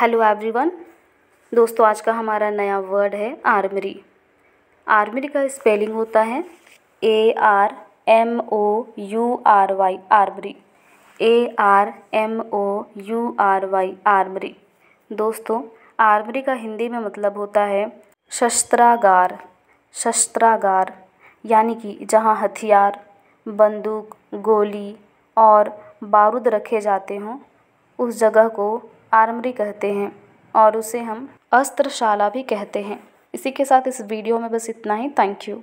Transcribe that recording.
hello everyone दोस्तों आज का हमारा नया वर्ड है आर्मरी आर्मरी का स्पेलिंग होता है A R M O U R Y armoury A R M O U R Y armoury दोस्तों आर्मरी का हिंदी में मतलब होता है शस्त्रागार शस्त्रागार यानी कि जहाँ हथियार बंदूक गोली और बारूद रखे जाते हों उस जगह को आर्मरी कहते हैं और उसे हम अस्त्रशाला भी कहते हैं इसी के साथ इस वीडियो में बस इतना ही थैंक यू